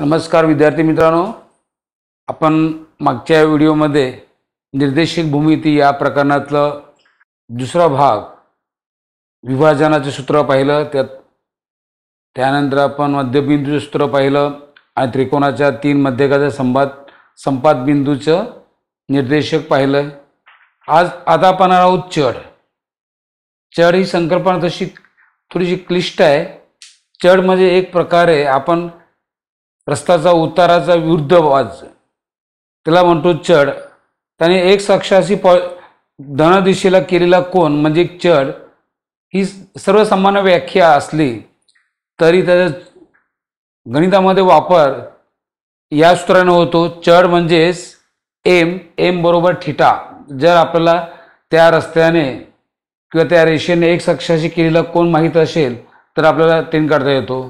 नमस्कार विद्यार्थी मित्रांनो आपण मागच्या व्हिडिओमध्ये निर्देशिक भूमिती या प्रकरणातलं दुसरा भाग विभाजनाचं सूत्र पाहिलं त्यात त्यानंतर आपण मध्यबिंदूचं सूत्र पाहिलं आणि त्रिकोणाच्या तीन मध्यकाचं संपात संपात बिंदूचं निर्देशक पाहिलं आज आता आपण आहोत चढ चढ ही संकल्पना तशी थोडीशी क्लिष्ट आहे चढ म्हणजे एक प्रकारे आपण रस्ताचा उताराचा विरुद्ध वाज त्याला म्हणतो चढ त्याने एक साक्षाशी पॉ दिशेला केलेला कोण म्हणजे चढ ही सर्वसामान्य व्याख्या असली तरी त्याचा गणितामध्ये वापर या सूत्राने होतो चढ म्हणजेच एम एम बरोबर ठिटा जर आपल्याला त्या रस्त्याने किंवा त्या रेषेने एक साक्षाशी केलेला कोण माहीत असेल तर आपल्याला तीन काढता येतो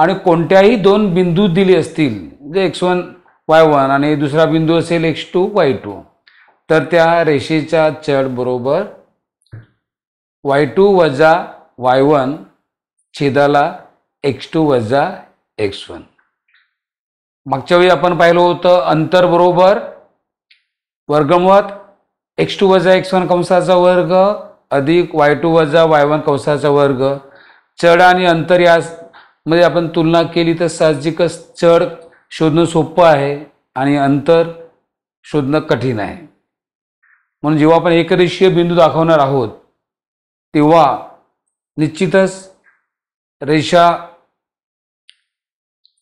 आणि कोणत्याही दोन बिंदू दिले असतील म्हणजे एक्स वन वाय वन आणि दुसरा बिंदू असेल एक्स टू वाय टू तर त्या रेषेच्या चढ बरोबर वाय टू वजा वाय वन छेदाला एक्स टू वजा एक्स वन मागच्या वेळी आपण पाहिलं होतं अंतर बरोबर वर्गमत एक्स टू वजा एक्स वन कंसाचा वर्ग अधिक वाय टू वजा वाय वन कंसाचा वर्ग चढ आणि अंतर या मध्ये आपण तुलना केली तर साहजिकच चढ शोधणं सोपं आहे आणि अंतर शोधणं कठीण आहे म्हणून जेव्हा आपण एकरेषीय बिंदू दाखवणार आहोत तेव्हा निश्चितच रेषा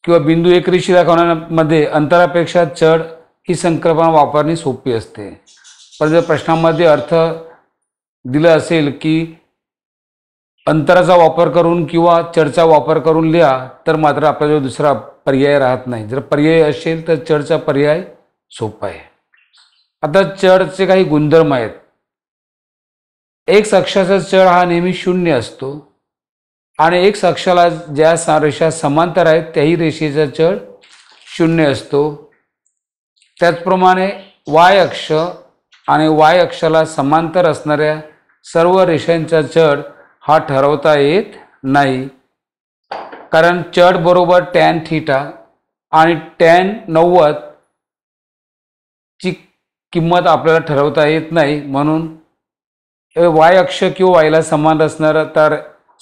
किंवा बिंदू एकरेषी दाखवण्यामध्ये अंतरापेक्षा चढ ही संकल्पना वापरणे सोपी असते पण जर प्रश्नामध्ये अर्थ दिला असेल की अंतराचा वापर करून किंवा चर्चा वापर करून लिहा तर मात्र आपल्याजवळ दुसरा पर्याय राहत नाही जर पर्याय असेल तर चढचा पर्याय सोपा आहे आता चढचे काही गुणधर्म आहेत एक अक्षाचा चढ हा नेहमी शून्य असतो आणि एक अक्षाला ज्या रेषा समांतर आहेत त्याही रेषेचा चढ शून्य असतो त्याचप्रमाणे वाय अक्ष आणि वाय अक्षाला समांतर असणाऱ्या सर्व रेषांचा चढ हा ठरवता येत नाही कारण चढ बरोबर टॅन थिटा आणि टॅन नव्वद ची किंमत आपल्याला ठरवता येत नाही म्हणून वाय अक्ष किंवा वायला समान असणारा तर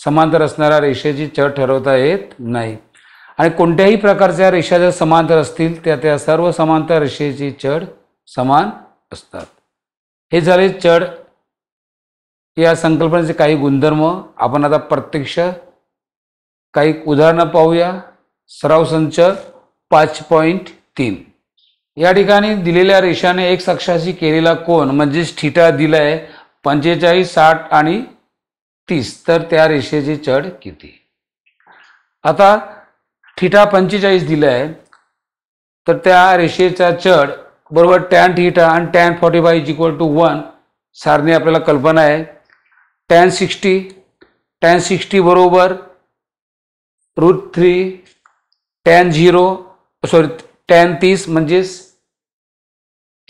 समांतर असणाऱ्या रेषेची चढ ठरवता येत नाही आणि कोणत्याही प्रकारच्या रेषा जर समांतर असतील त्या त्या सर्व समांतर रेषेची चढ समान असतात हे झाले चढ या संकल्पनेचे काही गुणधर्म आपण आता प्रत्यक्ष काही उदाहरणं पाहूया सराव संच पाच पॉईंट तीन या ठिकाणी दिलेल्या रेषाने एक अक्षाशी केलेला कोण म्हणजेच ठिटा दिलाय पंचेचाळीस साठ आणि तीस तर त्या रेषेचे चढ किती आता ठिटा पंचेचाळीस दिलाय तर त्या रेषेचा चढ बरोबर टॅन ठिटा आणि tan forty five is equal to one सारणी आपल्याला कल्पना आहे टेन सिक्स्टी टेन सिक्स्टी बरोबर root three ten zero sorry ten तीस म्हणजेच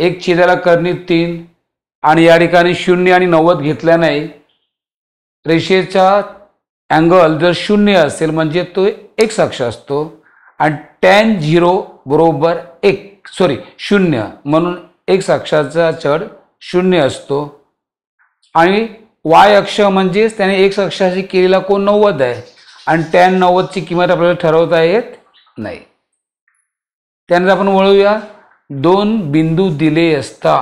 एक छेदाला कर्णी तीन आणि या ठिकाणी शून्य आणि नव्वद घेतल्या नाही रेषेचा अँगल जर शून्य असेल म्हणजे तो एक साक्ष असतो आणि टेन झिरो बरोबर एक सॉरी शून्य म्हणून एक साक्षाचा चढ शून्य असतो आणि वाय अक्ष म्हणजेच त्याने एक्स अक्षाशी केलेला कोण नव्वद आहे आणि टॅन नव्वदची किंमत आपल्याला ठरवता येत नाही त्यानंतर आपण वळूया दोन बिंदू दिले असता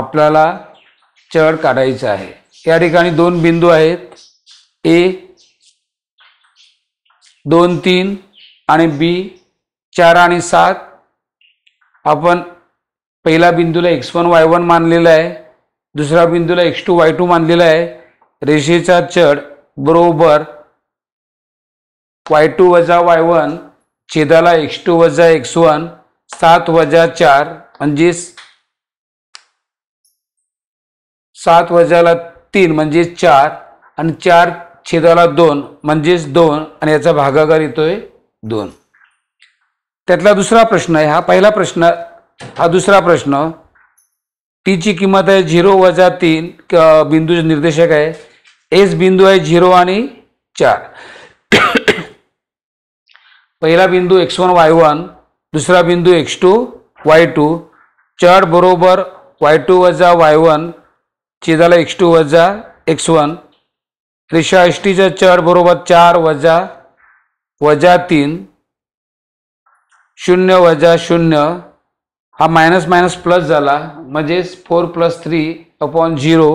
आपल्याला चढ काढायचा आहे या ठिकाणी दोन बिंदू आहेत ए दोन तीन आणि बी चार आणि सात आपण पहिला बिंदूला एक्स वन वाय वन मानलेला आहे दुसरा बिंदूला एक्स टू वाय टू मानलेला आहे रेषेचा चढ बरोबर वाय टू वजा वाय वन छेदाला एक्स टू वजा एक्स वन सात वजा चार म्हणजेच सात वजाला तीन म्हणजेच चार आणि चार छेदाला दोन म्हणजेच दोन आणि याचा भागाकार येतोय दोन त्यातला दुसरा प्रश्न आहे हा पहिला प्रश्न हा दुसरा प्रश्न टीची किंमत आहे झिरो वजा तीन बिंदूचे निर्देशक आहे एस बिंदू आहे झिरो आणि चार पहिला बिंदू एक्स वन वाय वन दुसरा बिंदू एक्स टू वाय टू चार बरोबर वाय टू वजा वाय वन झाला एक्स टू वजा एक्स वन रेषा एस टीच्या चढ बरोबर चार वजा वजा तीन शून्य वजा शून्य हा मायनस मायनस प्लस झाला म्हणजेच four plus three upon zero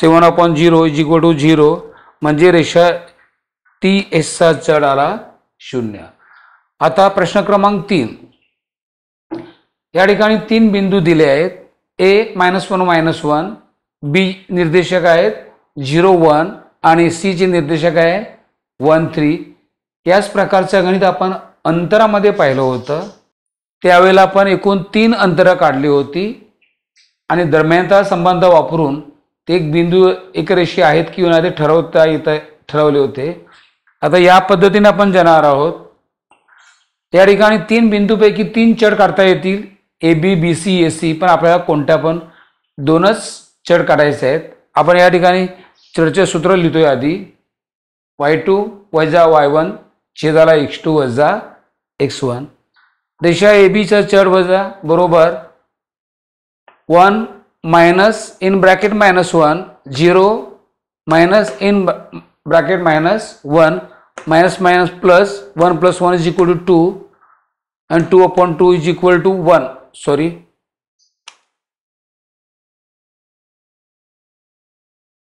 seven upon zero is equal to zero म्हणजे रेषा टी एसचा चढ आला शून्य आता प्रश्न क्रमांक तीन या ठिकाणी तीन बिंदू दिले आहेत A minus one minus one B निर्देशक आहेत झिरो वन आणि सीचे निर्देशक आहे वन थ्री याच प्रकारचं गणित आपण अंतरामध्ये पाहिलं होतं त्यावेळेला आपण एकूण तीन अंतरं काढली होती आणि दरम्यानचा संबंध वापरून ते एक बिंदू एक रेषी आहेत किंवा ते ठरवता येत ठरवले होते आता या पद्धतीने आपण जाणार आहोत त्या ठिकाणी तीन बिंदूपैकी तीन चढ काढता येतील A B B C A C पण आपल्याला कोणत्या पण दोनच चढ काढायचे आहेत आपण या ठिकाणी चढचे सूत्र लिहितोय आधी वाय टू वजा वाय वन छेदाला एक्स टू वजा एक्स वन रेषा ए बीचा चढ वजा बरोबर one minus in bracket minus one zero minus in bracket minus one minus minus plus one plus one is equal to two and two upon two is equal to one sorry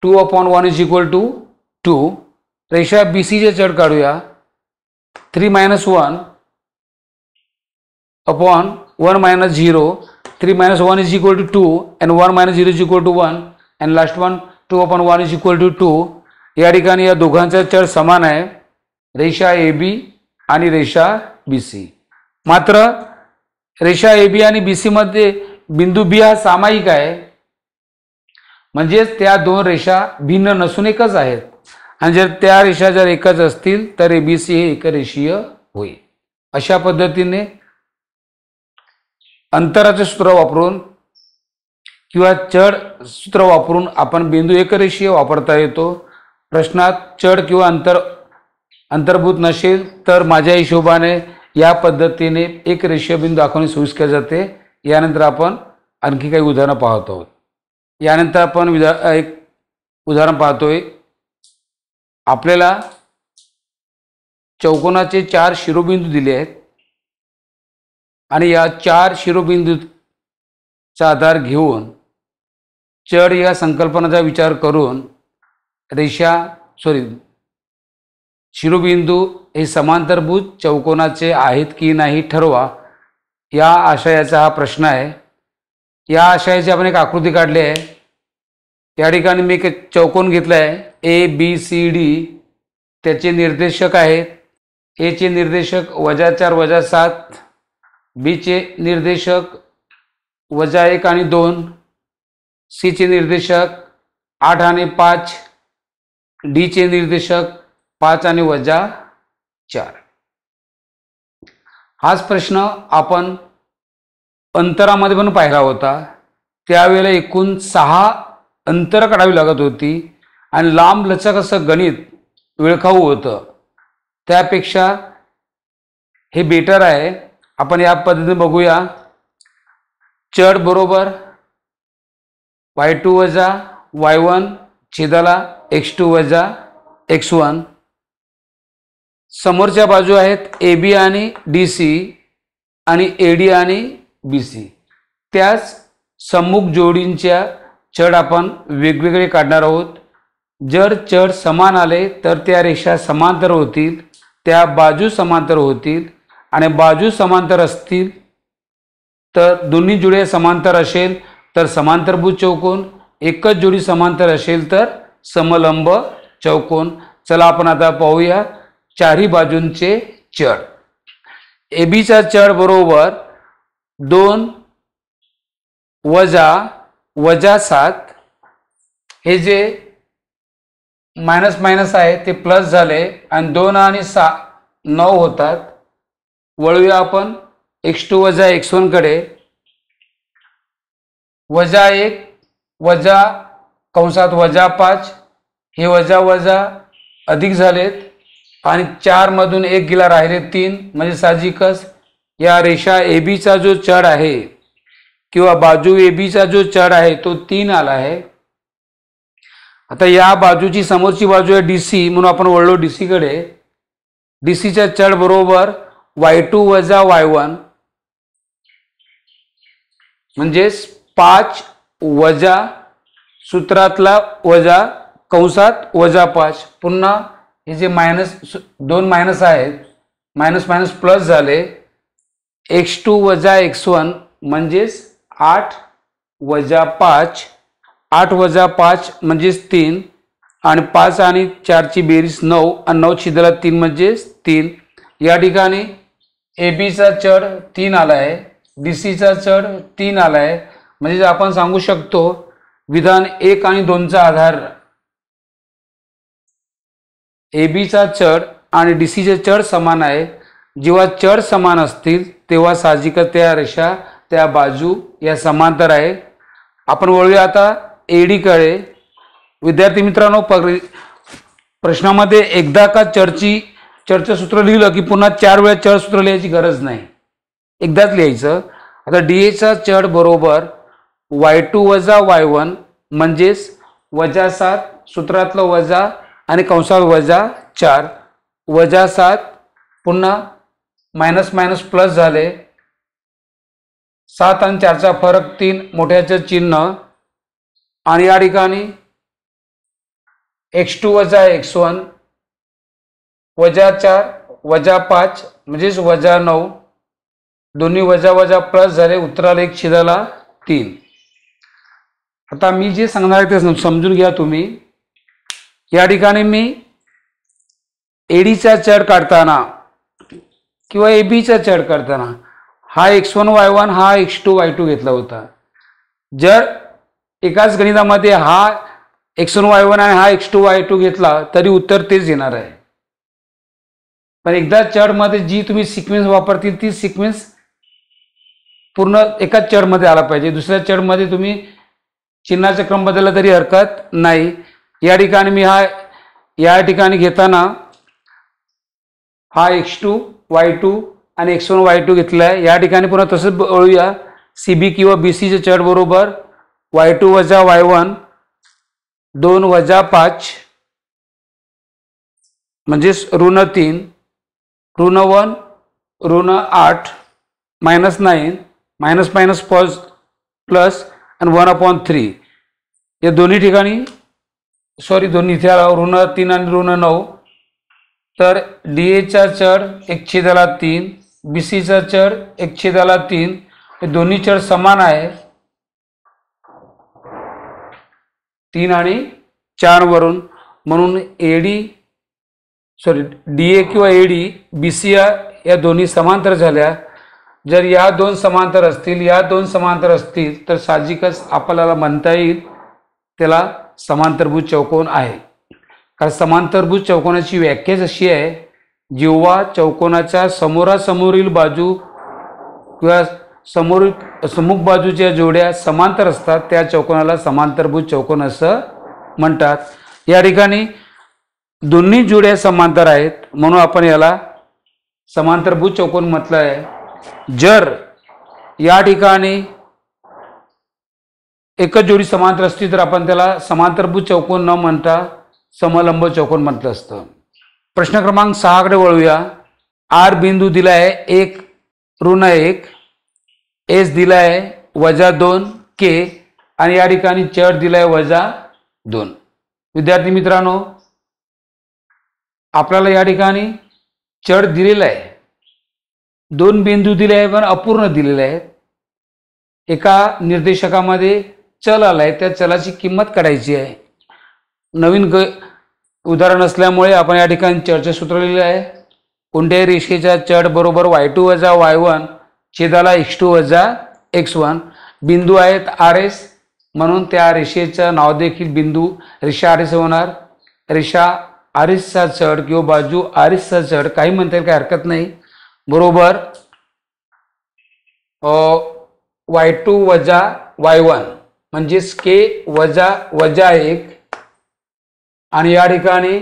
two upon one is equal to two रेषा B सीचा चढ काढूया three minus one upon one minus zero three minus one is equal to two and one minus zero is equal to one and last one two upon one is equal to two या ठिकाणी या दोघांचा चढ समान आहे रेषा A B आणि रेषा बी सी मात्र रेषा ए बी आणि बी सीमध्ये बिंदू बी हा सामायिक आहे म्हणजेच त्या दोन रेषा भिन्न नसून एकच आहेत आणि जर त्या रेषा जर एकच असतील तर ए बी सी हे एकरेषीय होईल अशा पद्धतीने अंतराचे सूत्र वापरून किंवा चढ सूत्र वापरून आपण बिंदू एक रेषीय वापरता येतो प्रश्नात चढ किंवा अंतर अंतर्भूत नसेल तर माझ्या हिशोबाने या पद्धतीने एक रेषीय बिंदू दाखवणे सोयीस्कर जाते यानंतर आपण आणखी काही उदाहरणं पाहत आहोत यानंतर आपण विदा एक उदाहरण पाहतोय आपल्याला चौकोनाचे चार शिरोबिंदू दिले आहेत आणि या चार शिरोबिंदूचा आधार घेऊन चढ या संकल्पनाचा विचार करून रेषा सॉरी शिरोबिंदू हे समांतरभूत चौकोनाचे आहेत की नाही ठरवा या आशयाचा हा प्रश्न आहे या आशयाची आपण एक आकृती काढली आहे त्या ठिकाणी मी एक चौकोन घेतला आहे ए बी सी डी त्याचे निर्देशक आहेत एचे निर्देशक वजा चार वजा सात बीचे निर्देशक वजा एक आणि दोन चे निर्देशक आठ आणि पाच चे निर्देशक पाच आणि वजा चार हाच प्रश्न आपण अंतरामध्ये पण पाहिला होता त्यावेळेला एकूण सहा अंतर काढावी लागत होती आणि लांब लचक असं गणित विळखाऊ होतं त्यापेक्षा हे बेटर आहे आपण या पद्धतीने बघूया चढ बरोबर वाय टू वजा वाय वन छेदाला एक्स टू वजा एक्स वन समोरच्या बाजू आहेत ए बी आणि डी सी आणि ए डी आणि बी सी त्याच सम्मुख जोडींच्या चढ आपण वेगवेगळे काढणार आहोत जर चढ समान आले तर त्या रेषा समांतर होतील त्या बाजू समांतर होतील आणि बाजू समांतर असतील तर दोन्ही जुड्या समांतर असेल तर समांतरभूत चौकोन एकच जोडी समांतर असेल तर समलंब चौकोन चला आपण आता पाहूया चारही बाजूंचे चढ ए चढ बरोबर दोन वजा वजा सात हे जे मायनस मायनस आहे ते प्लस झाले आणि दोन आणि सा नऊ होतात वळूया आपण एक्स टू वजा एक्स वनकडे वजा एक वजा कंसात वजा पाच हे वजा वजा अधिक झालेत आणि मधून एक गेला राहिले तीन म्हणजे साहजिकच या रेषा ए बीचा जो चढ आहे किंवा बाजू ए बीचा जो चढ आहे तो तीन आला आहे आता या बाजूची समोरची बाजू आहे डी सी म्हणून आपण वळलो डी कडे डी सीच्या चढ बरोबर वाय टू वजा वाय वन म्हणजेच पाच वजा सूत्रातला वजा कंसात वजा पाच पुन्हा हे जे मायनस दोन मायनस आहेत मायनस मायनस प्लस झाले एक्स टू वजा एक्स वन म्हणजेच आठ वजा पाच आठ वजा पाच म्हणजेच तीन आणि पाच आणि चारची बेरीज नऊ आणि नऊ छिद्राला तीन म्हणजेच तीन या ठिकाणी ए बीचा चढ तीन आला आहे डी सीचा चढ तीन आला आहे म्हणजे आपण सांगू शकतो विधान एक आणि दोनचा आधार ए बीचा चढ आणि डी सीचे चढ समान आहे जेव्हा चढ समान असतील तेव्हा साहजिक त्या रेषा त्या बाजू या समांतर आहे आपण वळूया आता कडे विद्यार्थी मित्रांनो प्रश्नामध्ये एकदा का चढची चर्चासूत्र लिहिलं की पुन्हा चार वेळा चढसूत्र लिहायची गरज नाही एकदाच लिहायचं आता डी एचा चढ बरोबर वाय टू वजा वाय वन म्हणजेच वजा सात सूत्रातलं वजा आणि कंसाळ वजा चार वजा सात पुन्हा मायनस मायनस प्लस झाले सात आणि चारचा फरक तीन मोठ्याचं चिन्ह आणि या ठिकाणी एक्स टू वजा एक्स वन वजा चार वजा पाच म्हणजेच वजा नऊ दोन्ही वजा वजा प्लस झाले उत्तराला एक शिजाला तीन आता मी जे सांगणार आहे ते समजून घ्या तुम्ही या ठिकाणी मी एडीचा चढ काढताना किंवा ए बीचा चढ काढताना हा एक्स वन वाय वन हा एक्स टू वाय टू घेतला होता जर एकाच गणितामध्ये हा एक्स वन वाय वन आणि हा एक्स टू वाय टू घेतला तरी उत्तर तेच येणार आहे पण एकदा चढमध्ये जी तुम्ही सिक्वेन्स वापरतील ती सिक्वेन्स पूर्ण एकाच मध्ये आला पाहिजे दुसऱ्या चढमध्ये तुम्ही चिन्हाचा क्रम बदलला तरी हरकत नाही या ठिकाणी मी हा या ठिकाणी घेताना हा एक्स टू वाय टू आणि एक्स वन वाय टू घेतला आहे या ठिकाणी पुन्हा तसंच सी बी किंवा बी सीच्या चढ बरोबर वाय टू वजा वाय वन दोन वजा पाच म्हणजेच ऋण तीन ऋण वन ऋण आठ मायनस नाईन मायनस मायनस पॉज प्लस आणि वन अपॉन थ्री या दोन्ही ठिकाणी सॉरी दोन्ही इथे आला ऋण तीन आणि ऋण नऊ तर डी एचा चढ एक छेदाला तीन बी सीचा चढ एक छेदाला तीन हे दोन्ही चढ समान आहे तीन आणि चारवरून म्हणून A D sorry D A किंवा ए डी बी सी या या दोन्ही समांतर झाल्या जर या दोन समांतर असतील या दोन समांतर असतील तर साहजिकच आपल्याला म्हणता येईल त्याला समांतरभूत चौकोन आहे कारण समांतरभूत चौकोनाची व्याख्याच अशी आहे जेव्हा चौकोनाच्या समोरासमोरील बाजू किंवा समोरील समुख बाजूच्या जोड्या समांतर असतात त्या चौकोनाला समांतरभूत चौकोन असं म्हणतात या ठिकाणी दोन्ही जुड्या समांतर आहेत म्हणून आपण याला समांतरभूत चौकोन म्हटलं आहे जर या ठिकाणी एकच जोडी समांतर असती तर आपण त्याला समांतरभूत चौकोन न म्हणता समलंब चौकोन म्हटलं असतं प्रश्न क्रमांक सहाकडे वळूया आर बिंदू दिला आहे एक ऋण एक एस दिला आहे वजा दोन के आणि या ठिकाणी चर दिला आहे वजा दोन विद्यार्थी मित्रांनो आपल्याला या ठिकाणी चढ दिलेला आहे दोन बिंदू दिले आहे पण अपूर्ण दिलेले आहेत एका निर्देशकामध्ये चल आला आहे त्या चलाची किंमत काढायची आहे नवीन ग उदाहरण असल्यामुळे आपण या ठिकाणी चर्चा सूत्र लिहिले आहे कोणत्याही रेषेच्या चढ बरोबर वाय टू वजा वाय वन छेदाला एक्स टू वजा एक्स वन बिंदू आहेत आर एस म्हणून त्या रेषेचं नाव देखील बिंदू रेषा आर एस होणार रेषा आरिसचा चढ किंवा बाजू आरिसचा चढ काही म्हणता येईल काही हरकत नाही बरोबर वाय टू वजा वाय वन म्हणजेच के वजा वजा एक आणि या ठिकाणी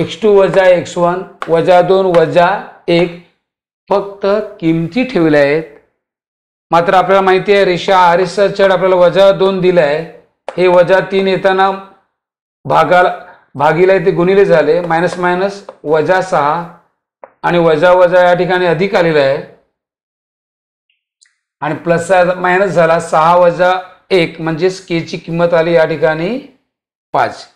एक्स टू वजा एक्स वन वजा दोन वजा एक फक्त किमती ठेवल्या आहेत मात्र आपल्याला माहिती आहे रेषा आरिसचा चढ आपल्याला वजा दोन दिलाय हे वजा तीन येताना भागाला भागीला इथे गुणिले झाले मायनस मायनस वजा सहा आणि वजा वजा या ठिकाणी अधिक आलेला आहे आणि प्लस मायनस झाला सहा वजा एक म्हणजेच ची किंमत आली या ठिकाणी पाच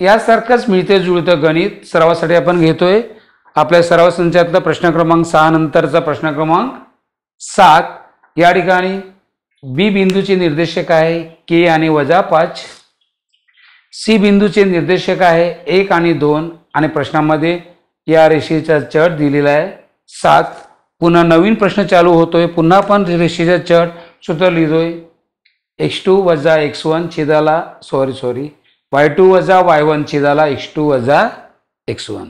यासारखंच मिळते जुळतं गणित सरावासाठी आपण घेतोय आपल्या सराव संचातला प्रश्न क्रमांक सहा नंतरचा प्रश्न क्रमांक सात या ठिकाणी बी बिंदूचे निर्देशक आहे के आणि वजा पाच सी बिंदूचे निर्देशक आहे एक आणि दोन आणि प्रश्नामध्ये या रेषेचा चढ दिलेला आहे सात पुन्हा नवीन प्रश्न चालू होतोय पुन्हा पण रेषेचा चढ सूत्र लिहितोय एक्स टू वजा एक्स वन छेदाला सॉरी सॉरी वाय टू वजा वाय वन छेदाला एक्स टू वजा एक्स वन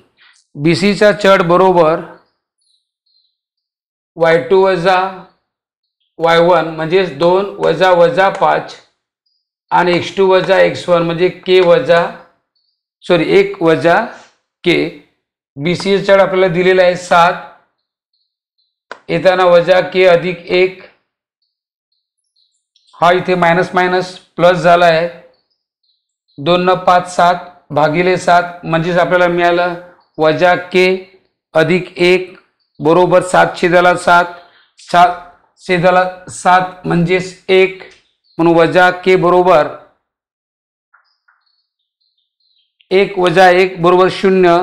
बी सीचा चढ बरोबर वाय टू वजा वाय वन म्हणजेच दोन वजा वजा पाच आणि एक्स टू वजा एक्स वन म्हणजे के वजा सॉरी एक वजा के बी सी चार्ट आपल्याला दिलेला आहे सात येताना वजा के अधिक एक हा इथे मायनस मायनस प्लस झाला आहे दोन न पाच सात भागिले सात म्हणजेच आपल्याला मिळालं वजा के अधिक एक बरोबर सात शेजाला सात सात छेदाला सात म्हणजेच एक म्हणून वजा के बरोबर एक वजा एक बरोबर शून्य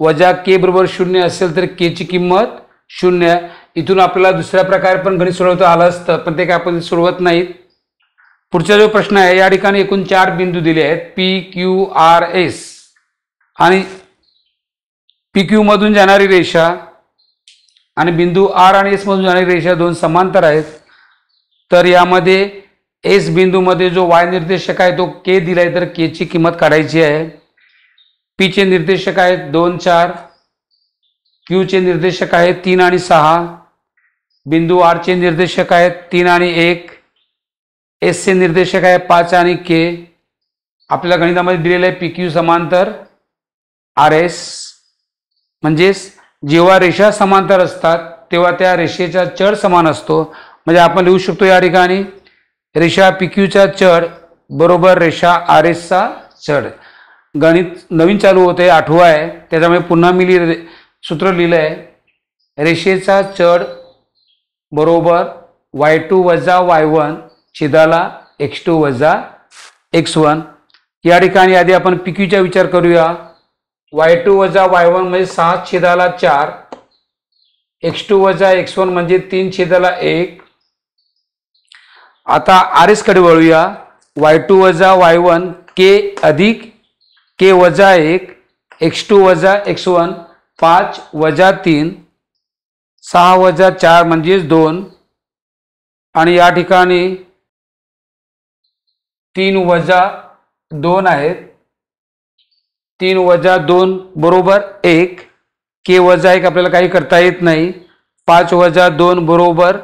वजा के बरोबर शून्य असेल तर के ची किंमत शून्य इथून आपल्याला दुसऱ्या प्रकारे पण गणित सोडवता आलं असतं पण ते काय आपण सोडवत नाहीत पुढचा जो प्रश्न आहे या ठिकाणी एकूण चार बिंदू दिले आहेत पी क्यू आर एस आणि पी क्यू मधून जाणारी रेषा आणि बिंदू आर आणि मधून जाणारी रेषा दोन समांतर आहेत तर यामध्ये एस बिंदूमध्ये जो वाय निर्देशक आहे तो के दिलाय तर केची किंमत काढायची आहे पीचे निर्देशक आहेत दोन चार क्यूचे निर्देशक आहेत तीन आणि सहा बिंदू आरचे निर्देशक आहेत तीन आणि एक एसचे निर्देशक आहे पाच आणि के आपल्या गणितामध्ये दिलेलं आहे पी क्यू समांतर आर एस म्हणजेच जेव्हा रेषा समांतर असतात तेव्हा त्या रेषेचा चढ समान असतो म्हणजे आपण लिहू शकतो या ठिकाणी रेषा पी क्यूचा चढ बरोबर रेषा आर एसचा चढ गणित नवीन चालू होते आठवा आहे त्याच्यामुळे पुन्हा मी लिहि सूत्र लिहिलं आहे रेषेचा चढ बरोबर वाय टू वजा वाय वन छिदाला एक्स टू वजा एक्स वन या ठिकाणी आधी आपण पिक्यूचा विचार करूया वाय टू वजा वाय वन म्हणजे सहा छेदाला चार एक्स टू वजा एक्स वन म्हणजे तीन छेदाला एक आता आर एस कडे वळूया वाय टू वजा वाय वन के अधिक के वजा एक एक्स टू वजा एक्स वन पाच वजा तीन सहा वजा चार म्हणजेच दोन आणि या ठिकाणी तीन वजा दोन आहेत तीन वजा दोन बरोबर एक के वजा एक आपल्याला काही करता येत नाही पाच वजा दोन बरोबर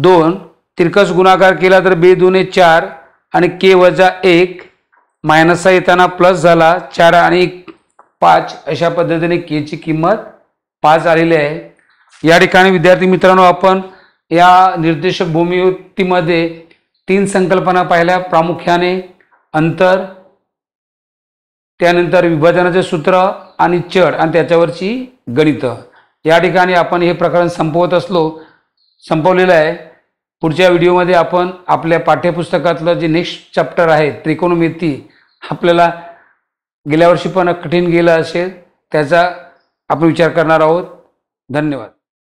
दोन तिरकस गुणाकार केला तर बे दुने चार आणि के वजा एक मायनसचा येताना प्लस झाला चार आणि पाच अशा पद्धतीने केची किंमत पाच आलेली आहे या ठिकाणी विद्यार्थी मित्रांनो आपण या निर्देशक भूमितीमध्ये तीन संकल्पना पाहिल्या प्रामुख्याने अंतर त्यानंतर विभाजनाचे सूत्र आणि चढ आणि त्याच्यावरची गणित या ठिकाणी आपण हे प्रकरण संपवत असलो संपवलेलं आहे पुढच्या व्हिडिओमध्ये आपण आपल्या पाठ्यपुस्तकातलं जे नेक्स्ट चॅप्टर आहे त्रिकोणमिती आपल्याला गेल्या वर्षी पण कठीण गेलं असेल त्याचा आपण विचार करणार आहोत धन्यवाद